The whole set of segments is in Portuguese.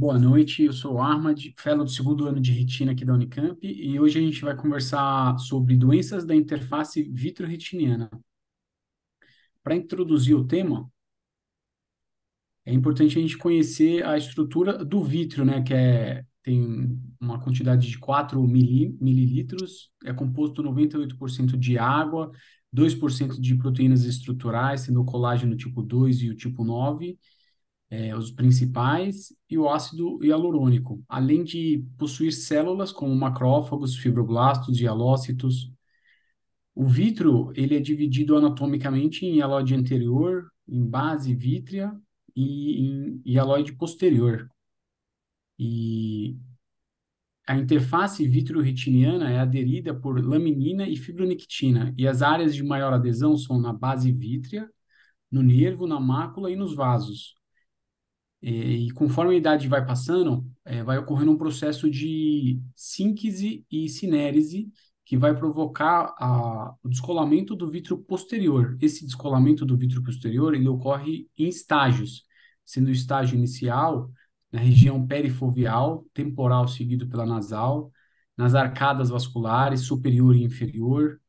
Boa noite, eu sou o Armad, fellow do segundo ano de retina aqui da Unicamp, e hoje a gente vai conversar sobre doenças da interface vitro-retiniana. Para introduzir o tema, é importante a gente conhecer a estrutura do vítreo, né, que é, tem uma quantidade de 4 mililitros, é composto 98% de água, 2% de proteínas estruturais, sendo o colágeno tipo 2 e o tipo 9%, é, os principais, e o ácido hialurônico, além de possuir células como macrófagos, fibroblastos e alócitos. O vítreo ele é dividido anatomicamente em halóide anterior, em base vítrea e em halóide posterior. E a interface vitro-retiniana é aderida por laminina e fibronictina, e as áreas de maior adesão são na base vítrea, no nervo, na mácula e nos vasos e conforme a idade vai passando, é, vai ocorrendo um processo de síntese e sinérese que vai provocar a, o descolamento do vítreo posterior. Esse descolamento do vítreo posterior ele ocorre em estágios, sendo o estágio inicial na região perifovial, temporal seguido pela nasal, nas arcadas vasculares superior e inferior,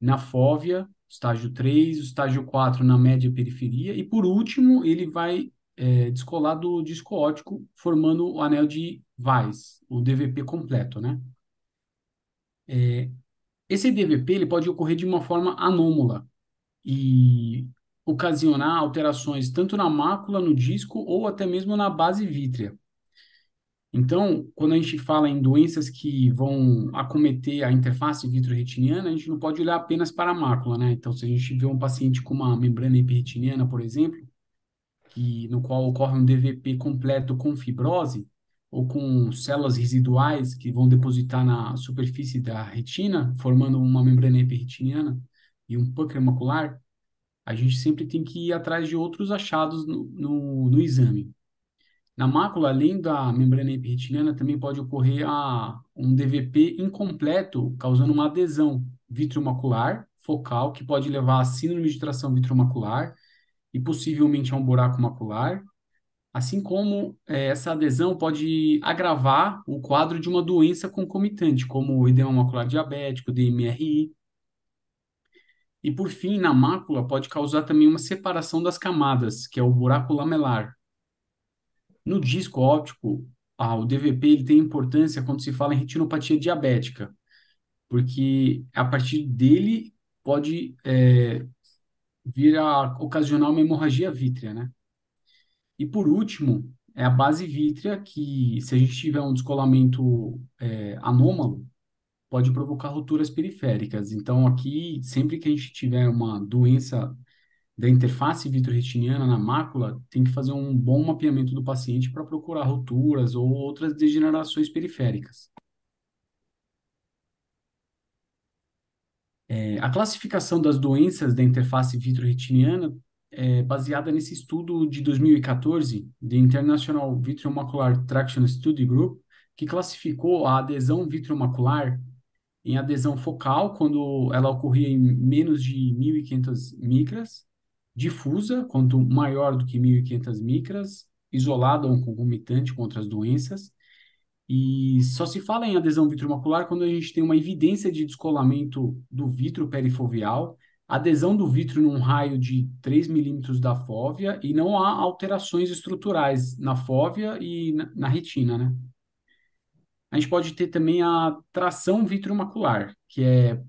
na fóvea, estágio 3, estágio 4 na média periferia e por último ele vai é, descolar do disco óptico, formando o anel de Weiss, o DVP completo, né? É, esse DVP ele pode ocorrer de uma forma anômala e ocasionar alterações tanto na mácula, no disco ou até mesmo na base vítrea. Então, quando a gente fala em doenças que vão acometer a interface vitro-retiniana, a gente não pode olhar apenas para a mácula, né? Então, se a gente vê um paciente com uma membrana hiperretiniana, por exemplo, que, no qual ocorre um DVP completo com fibrose ou com células residuais que vão depositar na superfície da retina, formando uma membrana epiretiniana e um pucker macular, a gente sempre tem que ir atrás de outros achados no, no, no exame. Na mácula, além da membrana epiretiniana, também pode ocorrer a, um DVP incompleto, causando uma adesão vitromacular focal, que pode levar a síndrome de tração vitromacular, e possivelmente a é um buraco macular, assim como é, essa adesão pode agravar o quadro de uma doença concomitante, como o edema macular diabético, DMRI. E por fim, na mácula pode causar também uma separação das camadas, que é o buraco lamelar. No disco óptico, ah, o DVP ele tem importância quando se fala em retinopatia diabética, porque a partir dele pode é, vira ocasionar uma hemorragia vítrea, né? E por último, é a base vítrea que, se a gente tiver um descolamento é, anômalo, pode provocar rupturas periféricas. Então, aqui, sempre que a gente tiver uma doença da interface vitro-retiniana na mácula, tem que fazer um bom mapeamento do paciente para procurar rupturas ou outras degenerações periféricas. É, a classificação das doenças da interface vitro-retiniana é baseada nesse estudo de 2014, do International Vitreomacular Traction Study Group, que classificou a adesão vitreomacular em adesão focal, quando ela ocorria em menos de 1.500 micras, difusa, quanto maior do que 1.500 micras, isolada ou concomitante com outras doenças, e só se fala em adesão vitromacular quando a gente tem uma evidência de descolamento do vitro perifoveal, adesão do vitro num raio de 3 milímetros da fóvea e não há alterações estruturais na fóvea e na, retina, né? A gente pode ter também a tração vitromacular, que é,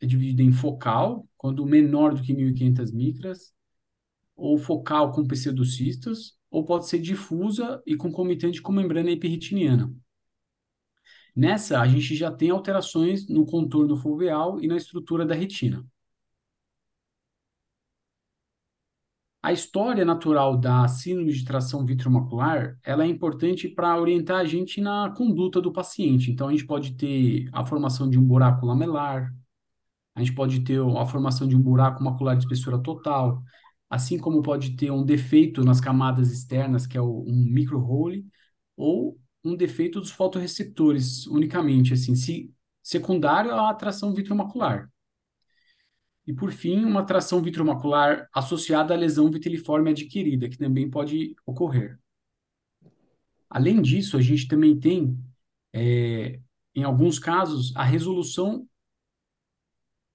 é dividida em focal, quando menor do que 1.500 micras, ou focal com pseudocistas, ou pode ser difusa e concomitante com membrana epirretiniana. Nessa, a gente já tem alterações no contorno foveal e na estrutura da retina. A história natural da síndrome de tração vitromacular, ela é importante para orientar a gente na conduta do paciente. Então, a gente pode ter a formação de um buraco lamelar, a gente pode ter a formação de um buraco macular de espessura total, assim como pode ter um defeito nas camadas externas, que é um micro-hole, ou um defeito dos fotoreceptores unicamente, assim, se secundário à atração vitromacular. E por fim, uma atração vitromacular associada à lesão vitiliforme adquirida, que também pode ocorrer. Além disso, a gente também tem, é, em alguns casos, a resolução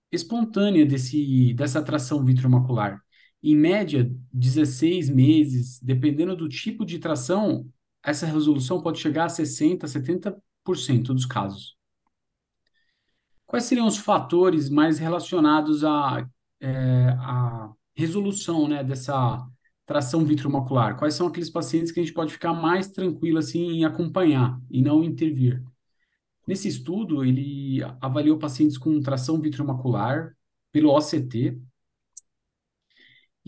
espontânea desse, dessa atração vitromacular. Em média, 16 meses, dependendo do tipo de tração, essa resolução pode chegar a 60%, 70% dos casos. Quais seriam os fatores mais relacionados à, é, resolução né, dessa tração vitromacular? Quais são aqueles pacientes que a gente pode ficar mais tranquilo assim, em acompanhar e não intervir? Nesse estudo, ele avaliou pacientes com tração vitromacular pelo OCT,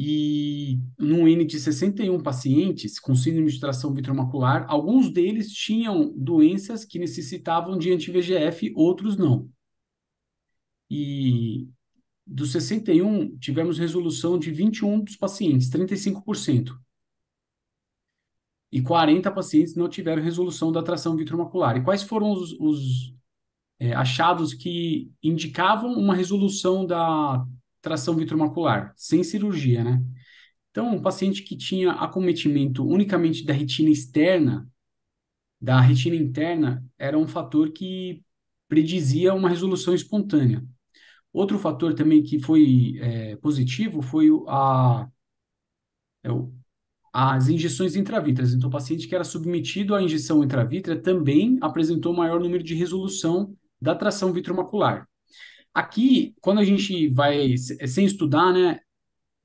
e num N de 61 pacientes com síndrome de tração vitromacular, alguns deles tinham doenças que necessitavam de anti-VGF, outros não. E dos 61, tivemos resolução de 21 dos pacientes, 35%. E 40 pacientes não tiveram resolução da tração vitromacular. E quais foram os, os é, achados que indicavam uma resolução da tração vitromacular, sem cirurgia, né? Então, um paciente que tinha acometimento unicamente da retina externa, da retina interna, era um fator que predizia uma resolução espontânea. Outro fator também que foi é, positivo foi a, é as injeções intravítreas. Então, o paciente que era submetido à injeção intravítrea também apresentou maior número de resolução da tração vitromacular. Aqui, quando a gente vai, é sem estudar, né,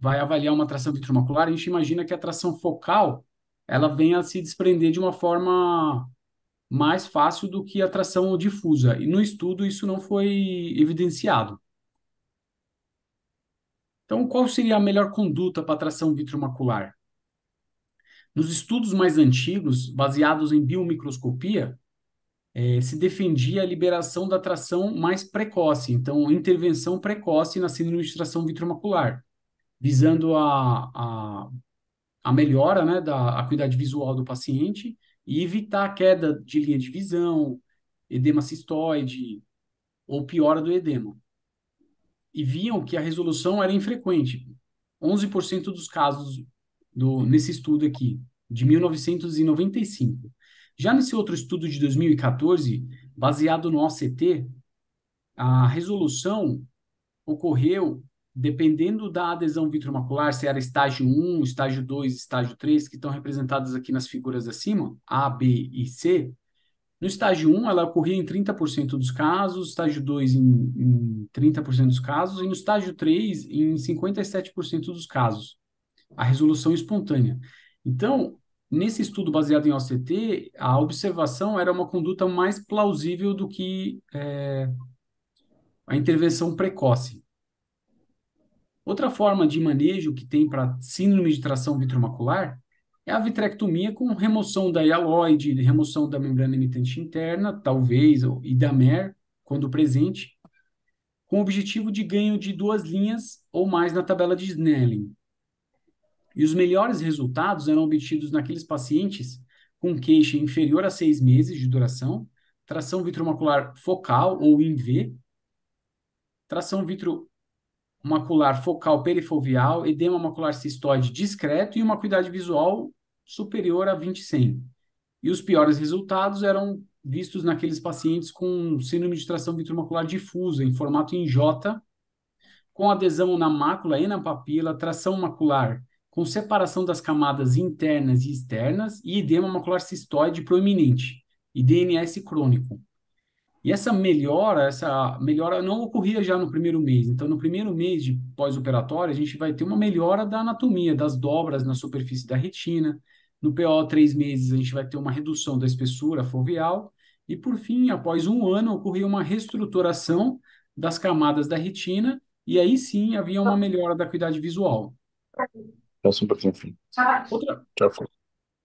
vai avaliar uma tração vitromacular, a gente imagina que a atração focal ela vem a se desprender de uma forma mais fácil do que a atração difusa. E no estudo isso não foi evidenciado. Então, qual seria a melhor conduta para atração vitromacular? Nos estudos mais antigos, baseados em biomicroscopia, é, se defendia a liberação da tração mais precoce, então intervenção precoce na síndrome de tração vitromacular, visando a, a, a melhora né, da acuidade visual do paciente e evitar a queda de linha de visão, edema cistoide ou piora do edema. E viam que a resolução era infrequente. 11% dos casos do, nesse estudo aqui, de 1995. Já nesse outro estudo de 2014, baseado no OCT, a resolução ocorreu dependendo da adesão vitromacular, se era estágio 1, estágio 2, estágio 3, que estão representadas aqui nas figuras acima, A, B e C. No estágio 1, ela ocorria em 30% dos casos, estágio 2 em, em 30% dos casos, e no estágio 3 em 57% dos casos. A resolução espontânea. Então, Nesse estudo baseado em OCT, a observação era uma conduta mais plausível do que é, a intervenção precoce. Outra forma de manejo que tem para síndrome de tração vitromacular é a vitrectomia com remoção da hialoide, remoção da membrana emitente interna, talvez, e da MER, quando presente, com o objetivo de ganho de duas linhas ou mais na tabela de Snellen. E os melhores resultados eram obtidos naqueles pacientes com queixa inferior a seis meses de duração, tração vitromacular focal ou em V, tração vitromacular focal perifovial, edema macular cistóide discreto e uma acuidade visual superior a 20/100. E os piores resultados eram vistos naqueles pacientes com síndrome de tração vitromacular difusa, em formato em J, com adesão na mácula e na papila, tração macular com separação das camadas internas e externas e edema macular cistoide proeminente e DNS crônico. E essa melhora, essa melhora não ocorria já no primeiro mês. Então, no primeiro mês de pós-operatório, a gente vai ter uma melhora da anatomia, das dobras na superfície da retina. No PO, três meses, a gente vai ter uma redução da espessura foveal. E, por fim, após um ano, ocorria uma reestruturação das camadas da retina. E aí sim havia uma melhora da acuidade visual. Pensa um pouquinho, enfim. Já foi.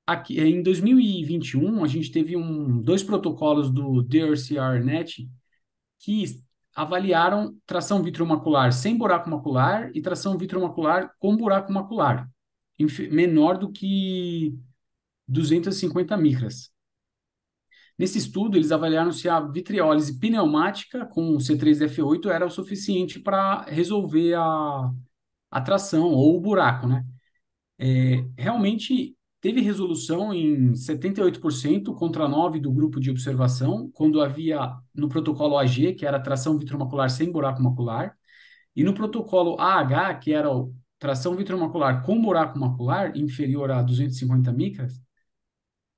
Aqui, em 2021, a gente teve um, dois protocolos do DRCRNet que avaliaram tração vitromacular sem buraco macular e tração vitromacular com buraco macular, menor do que 250 micras. Nesse estudo, eles avaliaram se a vitriólise pneumática com C3F8 era o suficiente para resolver a, a tração ou o buraco, né? é, realmente teve resolução em 78% contra 9% do grupo de observação, quando havia no protocolo AG, que era tração vitromacular sem buraco macular, e no protocolo AH, que era tração vitromacular com buraco macular inferior a 250 micras,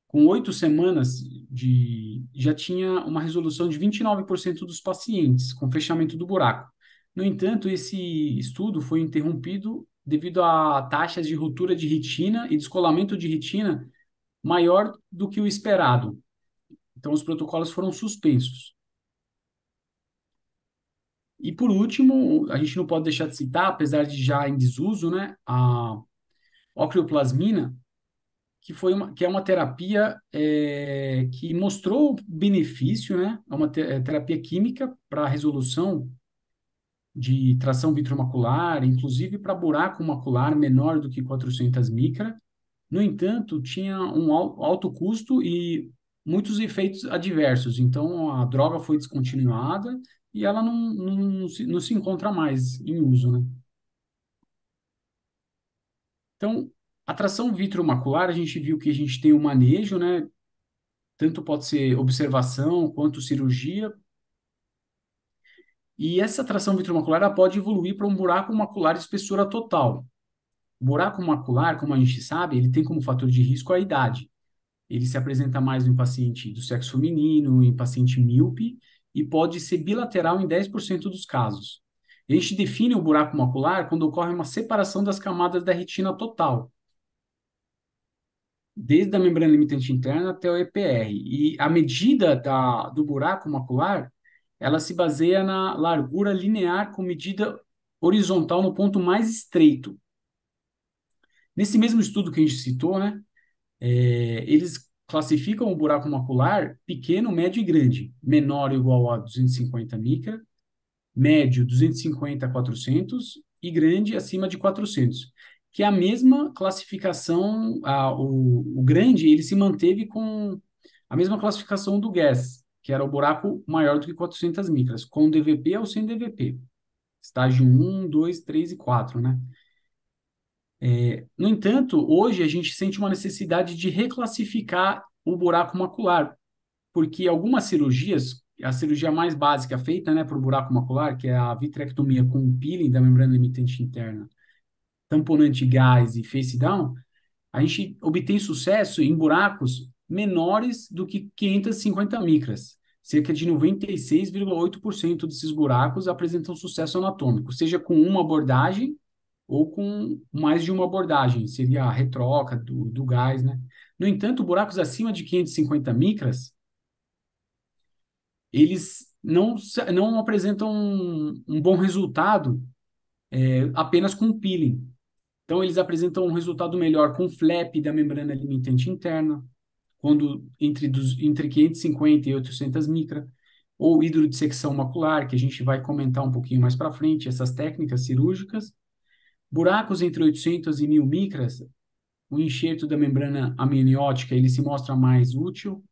com oito semanas de já tinha uma resolução de 29% dos pacientes com fechamento do buraco. No entanto, esse estudo foi interrompido devido a taxas de ruptura de retina e descolamento de retina maior do que o esperado. Então, os protocolos foram suspensos. E por último, a gente não pode deixar de citar, apesar de já em desuso, né, a ocrioplasmina, que foi uma, que é uma terapia é, que mostrou benefício, né, é uma é, terapia química para resolução de tração vitromacular, inclusive para buraco macular menor do que 400 micra. No entanto, tinha um alto custo e muitos efeitos adversos. Então, a droga foi descontinuada e ela não, não, não, se, não se encontra mais em uso. Né? Então, a tração vitromacular, a gente viu que a gente tem o um manejo, né? Tanto pode ser observação quanto cirurgia e essa tração vitromacular pode evoluir para um buraco macular de espessura total. O buraco macular, como a gente sabe, ele tem como fator de risco a idade. Ele se apresenta mais em paciente do sexo feminino, em paciente míope, e pode ser bilateral em 10% dos casos. A gente define o buraco macular quando ocorre uma separação das camadas da retina total, desde a membrana limitante interna até o EPR. E a medida da, do buraco macular ela se baseia na largura linear com medida horizontal no ponto mais estreito. Nesse mesmo estudo que a gente citou, né, é, eles classificam o buraco macular pequeno, médio e grande, menor ou igual a 250 micra, médio 250 a 400 e grande acima de 400, que é a mesma classificação, a, o, o grande ele se manteve com a mesma classificação do gas, que era o buraco maior do que 400 micras, com DVP ou sem DVP. Estágio 1, 2, 3 e 4, né? É, no entanto, hoje a gente sente uma necessidade de reclassificar o buraco macular, porque algumas cirurgias, a cirurgia mais básica feita né, para o buraco macular, que é a vitrectomia com peeling da membrana limitante interna, tamponante gás e face down, a gente obtém sucesso em buracos menores do que 550 micras. Cerca de 96,8% desses buracos apresentam sucesso anatômico, seja com uma abordagem ou com mais de uma abordagem, seria a retroca do, do gás, né? No entanto, buracos acima de 550 micras, eles não, não apresentam um, um bom resultado é, apenas com peeling. Então, eles apresentam um resultado melhor com flap da membrana limitante interna, quando entre, dos, entre 550 e 800 micra, ou hidrodissecção macular, que a gente vai comentar um pouquinho mais para frente, essas técnicas cirúrgicas, buracos entre 800 e 1000 micras, o enxerto da membrana amniótica, ele se mostra mais útil,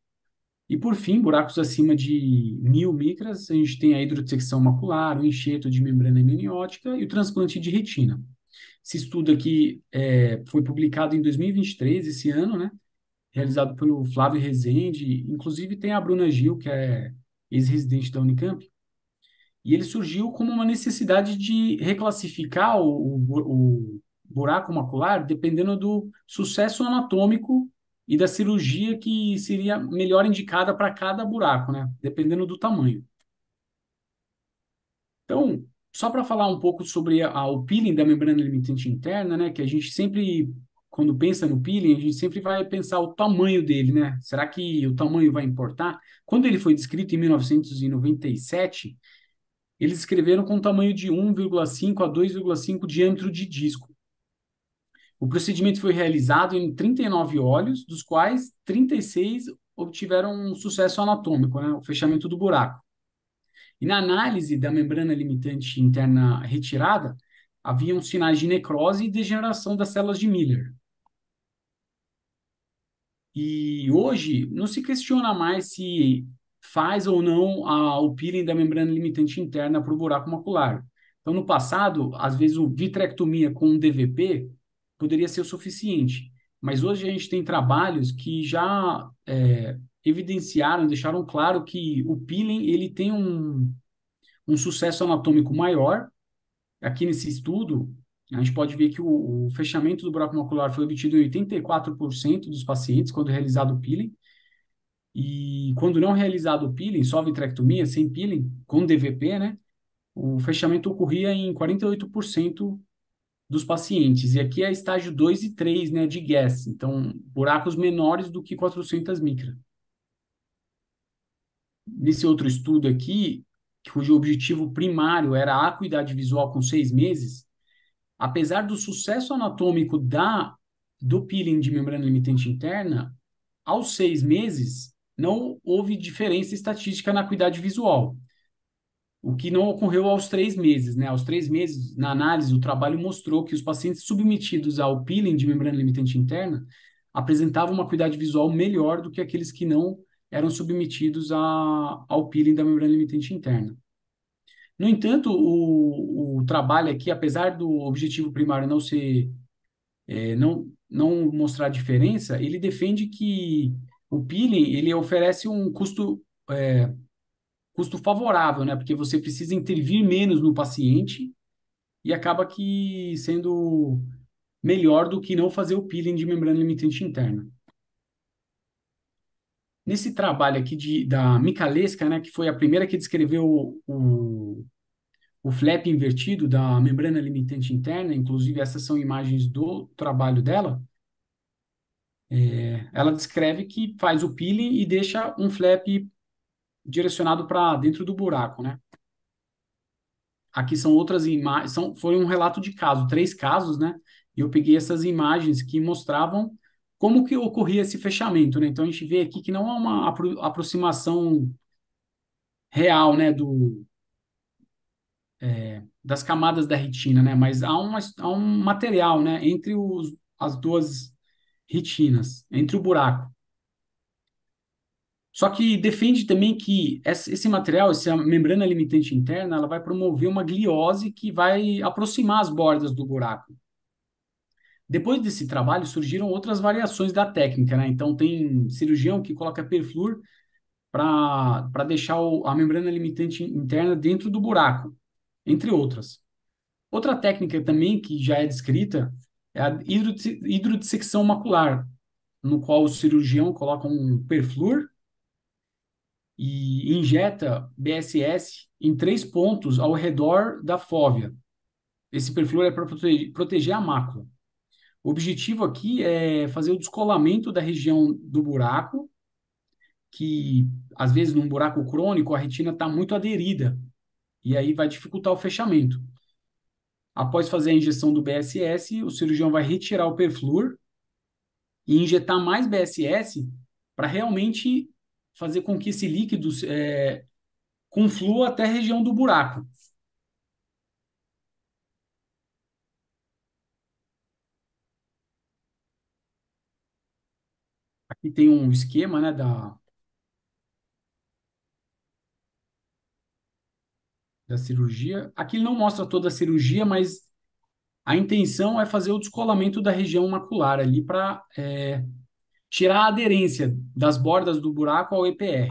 e por fim, buracos acima de 1000 micras, a gente tem a hidrodissecção macular, o enxerto de membrana amniótica e o transplante de retina. Esse estudo aqui é, eh, foi publicado em 2023, esse ano, né? realizado pelo Flávio Rezende, inclusive tem a Bruna Gil, que é ex-residente da Unicamp, e ele surgiu como uma necessidade de reclassificar o, o, o buraco macular dependendo do sucesso anatômico e da cirurgia que seria melhor indicada para cada buraco, né? dependendo do tamanho. Então, só para falar um pouco sobre a, o peeling da membrana limitante interna, né, que a gente sempre quando pensa no peeling, a gente sempre vai pensar o tamanho dele, né? Será que o tamanho vai importar? Quando ele foi descrito em 1997, eles escreveram com um tamanho de 1,5 a 2,5 diâmetro de disco. O procedimento foi realizado em 39 olhos, dos quais 36 obtiveram um sucesso anatômico, né? o fechamento do buraco. E na análise da membrana limitante interna retirada, haviam sinais de necrose e degeneração das células de Miller. E hoje não se questiona mais se faz ou não a, o peeling da membrana limitante interna para o buraco macular. Então, no passado, às vezes o vitrectomia com DVP poderia ser o suficiente. Mas hoje a gente tem trabalhos que já é, evidenciaram, deixaram claro que o peeling ele tem um, um sucesso anatômico maior. Aqui nesse estudo, a gente pode ver que o, o fechamento do buraco macular foi obtido em 84% dos pacientes quando realizado o peeling. E quando não realizado o peeling, só vitrectomia, sem peeling, com DVP, né? O fechamento ocorria em 48% dos pacientes. E aqui é estágio 2 e 3, né, de gas. Então, buracos menores do que 400 micra. Nesse outro estudo aqui, cujo objetivo primário era a acuidade visual com seis meses, apesar do sucesso anatômico da do peeling de membrana limitante interna, aos seis meses não houve diferença estatística na acuidade visual, o que não ocorreu aos três meses. Né? Aos três meses, na análise, o trabalho mostrou que os pacientes submetidos ao peeling de membrana limitante interna apresentavam uma acuidade visual melhor do que aqueles que não eram submetidos a, ao peeling da membrana limitante interna. No entanto, o, o trabalho aqui, apesar do objetivo primário não ser é, não, não mostrar diferença, ele defende que o peeling ele oferece um custo é, custo favorável, né? Porque você precisa intervir menos no paciente e acaba que sendo melhor do que não fazer o peeling de membrana limitante interna. Nesse trabalho aqui de, da Micalesca, né, que foi a primeira que descreveu o, o, o flap invertido da membrana limitante interna, inclusive essas são imagens do trabalho dela, é, ela descreve que faz o peeling e deixa um flap direcionado para dentro do buraco, né? Aqui são outras imagens, foi um relato de caso, três casos, né? E eu peguei essas imagens que mostravam como que ocorria esse fechamento, né? Então a gente vê aqui que não há é uma apro aproximação real, né, do é, das camadas da retina, né? Mas há, uma, há um material, né, entre os, as duas retinas, entre o buraco. Só que defende também que esse material, essa membrana limitante interna, ela vai promover uma gliose que vai aproximar as bordas do buraco. Depois desse trabalho surgiram outras variações da técnica, né? Então tem cirurgião que coloca perflur para deixar o, a membrana limitante interna dentro do buraco, entre outras. Outra técnica também que já é descrita é a hidrodissecção macular, no qual o cirurgião coloca um perflur e injeta BSS em três pontos ao redor da fóvea. Esse perflur é para proteger a mácula. O objetivo aqui é fazer o descolamento da região do buraco, que às vezes num buraco crônico a retina está muito aderida e aí vai dificultar o fechamento. Após fazer a injeção do BSS, o cirurgião vai retirar o perflúor e injetar mais BSS para realmente fazer com que esse líquido é, conflua até a região do buraco. e tem um esquema, né, da, da cirurgia. Aqui não mostra toda a cirurgia, mas a intenção é fazer o descolamento da região macular ali para é, tirar a aderência das bordas do buraco ao EPR.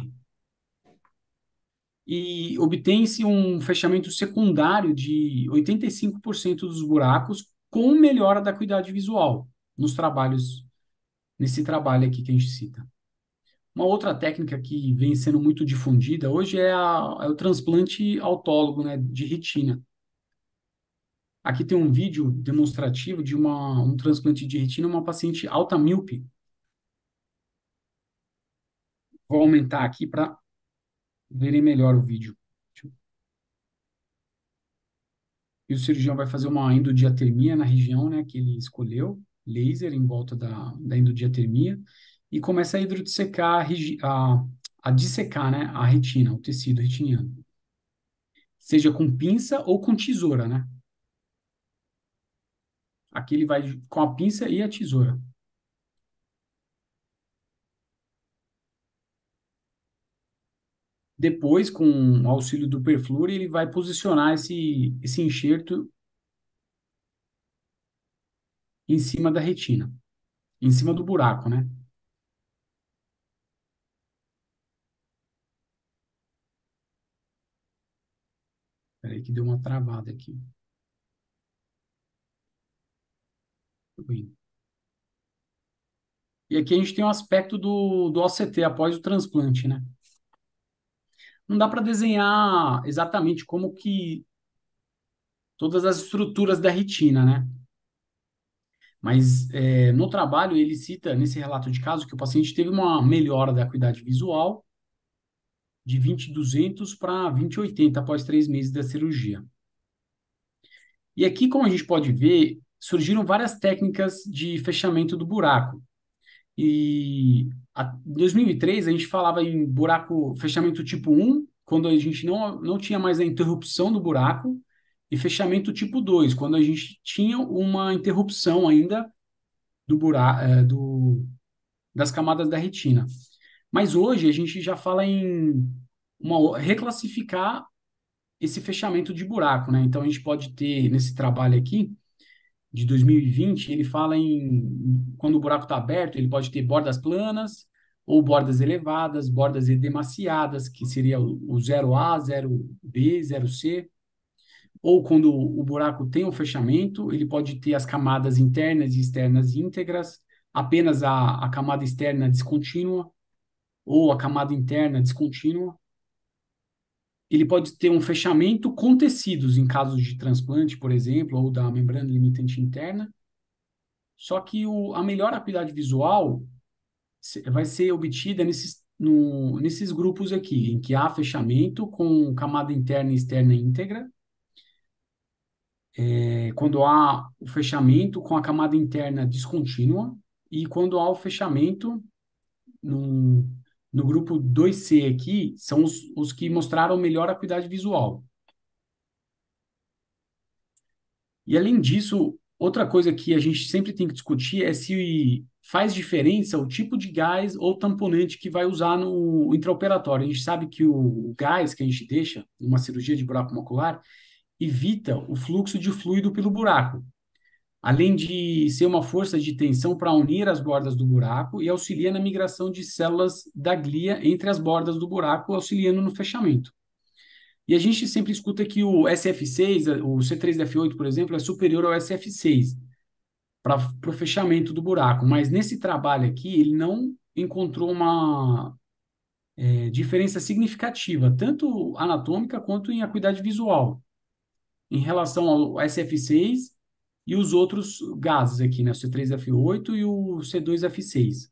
E obtém-se um fechamento secundário de 85% dos buracos com melhora da acuidade visual nos trabalhos nesse trabalho aqui que a gente cita. Uma outra técnica que vem sendo muito difundida hoje é, a, é o transplante autólogo né, de retina. Aqui tem um vídeo demonstrativo de uma, um transplante de retina uma paciente alta míope. Vou aumentar aqui para verem melhor o vídeo. E o cirurgião vai fazer uma endodiatermia na região né, que ele escolheu laser em volta da, da endodiotermia e começa a hidrodissecar, a, a dissecar né, a retina, o tecido retiniano. Seja com pinça ou com tesoura, né? Aqui ele vai com a pinça e a tesoura. Depois, com o auxílio do perflúrio, ele vai posicionar esse, esse enxerto em cima da retina, em cima do buraco, né? Peraí que deu uma travada aqui. Tudo bem. E aqui a gente tem o um aspecto do, do OCT após o transplante, né? Não dá para desenhar exatamente como que todas as estruturas da retina, né? Mas é, no trabalho, ele cita nesse relato de caso que o paciente teve uma melhora da acuidade visual de 20,200 para 20,80 após três meses da cirurgia. E aqui, como a gente pode ver, surgiram várias técnicas de fechamento do buraco. E a, em 2003 a gente falava em buraco fechamento tipo 1, quando a gente não, não tinha mais a interrupção do buraco, e fechamento tipo 2, quando a gente tinha uma interrupção ainda do buraco, é, do, das camadas da retina. Mas hoje a gente já fala em uma, reclassificar esse fechamento de buraco, né? Então a gente pode ter nesse trabalho aqui de 2020, ele fala em quando o buraco está aberto, ele pode ter bordas planas ou bordas elevadas, bordas edemaciadas, que seria o 0A, 0B, 0C, ou quando o buraco tem um fechamento, ele pode ter as camadas internas e externas íntegras, apenas a, a camada externa descontínua, ou a camada interna descontínua. Ele pode ter um fechamento com tecidos, em casos de transplante, por exemplo, ou da membrana limitante interna. Só que o, a melhor acuidade visual vai ser obtida nesses, no, nesses grupos aqui, em que há fechamento com camada interna e externa íntegra, é, quando há o fechamento com a camada interna descontínua e quando há o fechamento no grupo 2C aqui, são os, os que mostraram melhor acuidade visual. E além disso, outra coisa que a gente sempre tem que discutir é se faz diferença o tipo de gás ou tamponante que vai usar no intraoperatório. A gente sabe que o, o gás que a gente deixa numa cirurgia de buraco macular, evita o fluxo de fluido pelo buraco, além de ser uma força de tensão para unir as bordas do buraco e auxilia na migração de células da glia entre as bordas do buraco, auxiliando no fechamento. E a gente sempre escuta que o SF6, o C3F8, por exemplo, é superior ao SF6 para o fechamento do buraco, mas nesse trabalho aqui ele não encontrou uma é, diferença significativa, tanto anatômica quanto em acuidade visual em relação ao SF6 e os outros gases aqui, né? O C3F8 e o C2F6.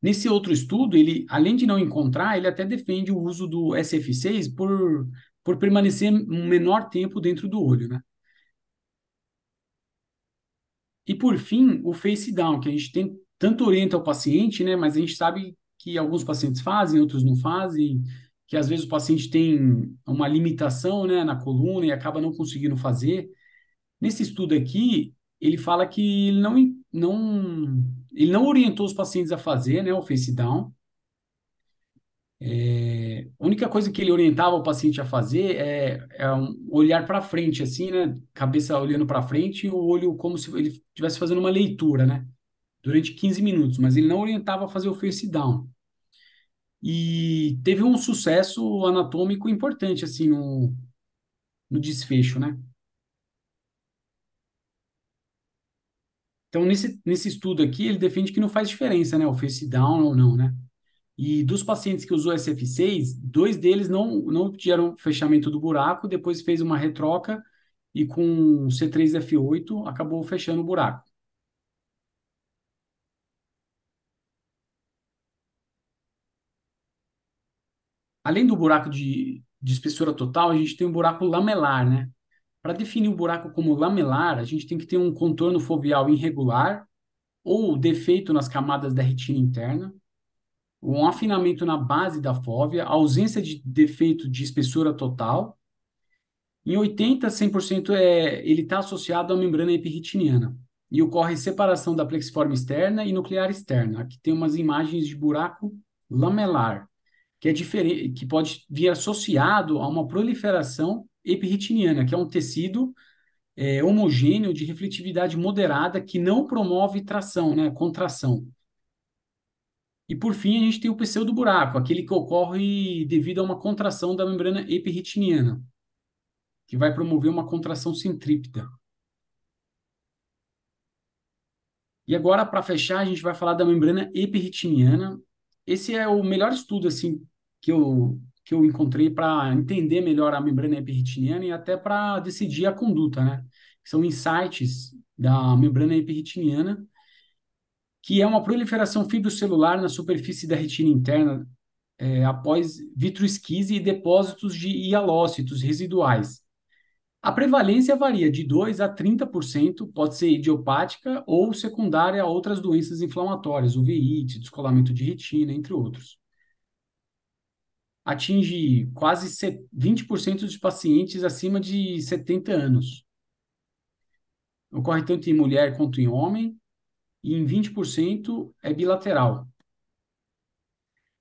Nesse outro estudo, ele, além de não encontrar, ele até defende o uso do SF6 por, por permanecer um menor tempo dentro do olho, né? E por fim, o face down, que a gente tem, tanto orienta o paciente, né? Mas a gente sabe que alguns pacientes fazem, outros não fazem, que às vezes o paciente tem uma limitação né, na coluna e acaba não conseguindo fazer. Nesse estudo aqui, ele fala que ele não, não, ele não orientou os pacientes a fazer né, o face down. É, a única coisa que ele orientava o paciente a fazer é, é um olhar para frente, assim, né? Cabeça olhando para frente e o olho como se ele estivesse fazendo uma leitura, né? Durante 15 minutos, mas ele não orientava a fazer o face down e teve um sucesso anatômico importante assim no, no desfecho, né? Então, nesse, nesse estudo aqui, ele defende que não faz diferença, né? O face down ou não, né? E dos pacientes que usou SF6, dois deles não, não tiveram fechamento do buraco, depois fez uma retroca e com C3F8 acabou fechando o buraco. além do buraco de, de espessura total, a gente tem um buraco lamelar, né? Para definir o buraco como lamelar, a gente tem que ter um contorno foveal irregular ou defeito nas camadas da retina interna, um afinamento na base da fóvea, ausência de defeito de espessura total. Em 80 a 100% é, ele está associado à membrana epirretiniana e ocorre separação da plexiforme externa e nuclear externa. Aqui tem umas imagens de buraco lamelar que, é diferente, que pode vir associado a uma proliferação epirritiniana, que é um tecido é, homogêneo de refletividade moderada que não promove tração, né, contração. E por fim, a gente tem o pseudo-buraco, aquele que ocorre devido a uma contração da membrana epirritiniana, que vai promover uma contração centrípeta. E agora, para fechar, a gente vai falar da membrana epirritiniana. Esse é o melhor estudo assim que eu, que eu encontrei para entender melhor a membrana epirritiniana e até para decidir a conduta, né? São insights da membrana epirritiniana, que é uma proliferação fibrocelular na superfície da retina interna é, após vitroesquise e depósitos de hialócitos residuais. A prevalência varia de 2 a 30%, pode ser idiopática ou secundária a outras doenças inflamatórias, uveíte, descolamento de retina, entre outros atinge quase 20% dos pacientes acima de 70 anos. Ocorre tanto em mulher quanto em homem, e em 20% é bilateral.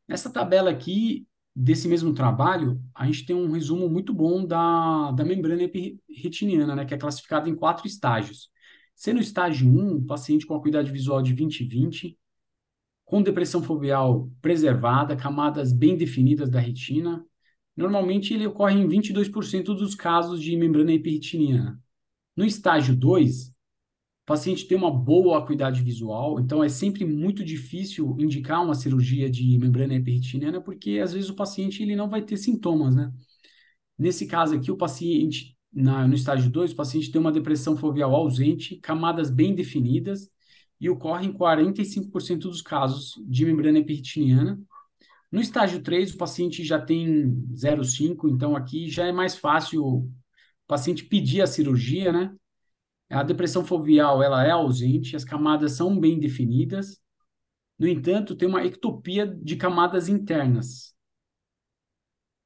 Nessa tabela aqui, desse mesmo trabalho, a gente tem um resumo muito bom da, da membrana retiniana, né, que é classificada em quatro estágios. Sendo o estágio 1, um, paciente com acuidade visual de 20-20, com depressão foveal preservada, camadas bem definidas da retina. Normalmente ele ocorre em 22% dos casos de membrana hiperretiniana. No estágio 2, o paciente tem uma boa acuidade visual, então é sempre muito difícil indicar uma cirurgia de membrana hiperretiniana, porque às vezes o paciente ele não vai ter sintomas, né? Nesse caso aqui, o paciente, na, no estágio 2, o paciente tem uma depressão foveal ausente, camadas bem definidas, e ocorre em 45% dos casos de membrana epirritiniana. No estágio 3, o paciente já tem 0,5, então aqui já é mais fácil o paciente pedir a cirurgia, né? A depressão foveal, ela é ausente, as camadas são bem definidas. No entanto, tem uma ectopia de camadas internas.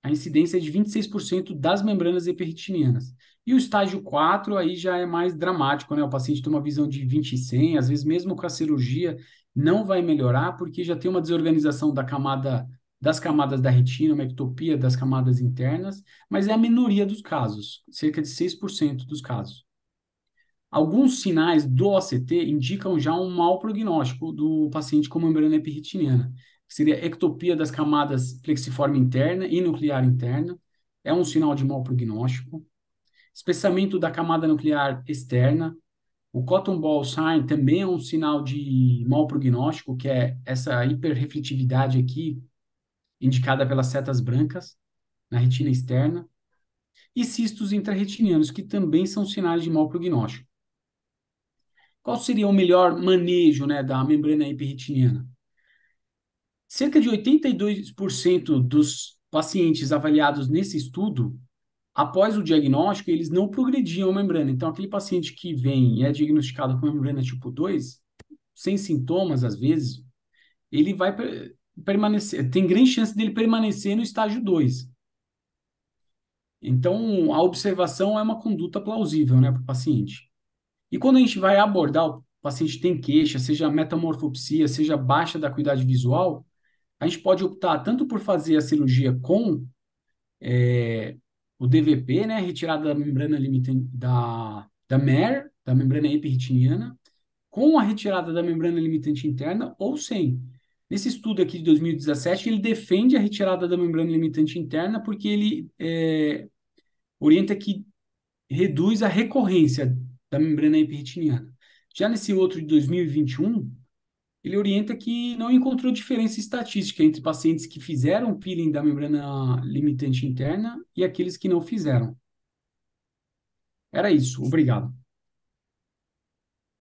A incidência é de 26% das membranas epirritinianas. E o estágio 4 aí já é mais dramático, né? O paciente tem uma visão de 20 e 100, às vezes mesmo com a cirurgia não vai melhorar porque já tem uma desorganização da camada das camadas da retina, uma ectopia das camadas internas, mas é a minoria dos casos, cerca de 6% dos casos. Alguns sinais do OCT indicam já um mau prognóstico do paciente com membrana epirretiniana, que seria ectopia das camadas plexiforme interna e nuclear interna, é um sinal de mau prognóstico. Espessamento da camada nuclear externa. O cotton ball sign também é um sinal de mau prognóstico, que é essa hiperrefletividade aqui, indicada pelas setas brancas na retina externa. E cistos intraretinianos que também são sinais de mau prognóstico. Qual seria o melhor manejo né, da membrana hiperretiniana? Cerca de 82% dos pacientes avaliados nesse estudo após o diagnóstico, eles não progrediam a membrana. Então, aquele paciente que vem e é diagnosticado com membrana tipo 2, sem sintomas, às vezes, ele vai permanecer, tem grande chance dele permanecer no estágio 2. Então, a observação é uma conduta plausível né, para o paciente. E quando a gente vai abordar o paciente tem queixa, seja metamorfopsia, seja baixa da acuidade visual, a gente pode optar tanto por fazer a cirurgia com é, o DVP, né, retirada da membrana limitante da, da MER, da membrana epiretiniana, com a retirada da membrana limitante interna ou sem. Nesse estudo aqui de 2017, ele defende a retirada da membrana limitante interna porque ele é, orienta que reduz a recorrência da membrana epiretiniana. Já nesse outro de 2021, ele orienta que não encontrou diferença estatística entre pacientes que fizeram peeling da membrana limitante interna e aqueles que não fizeram. Era isso, obrigado.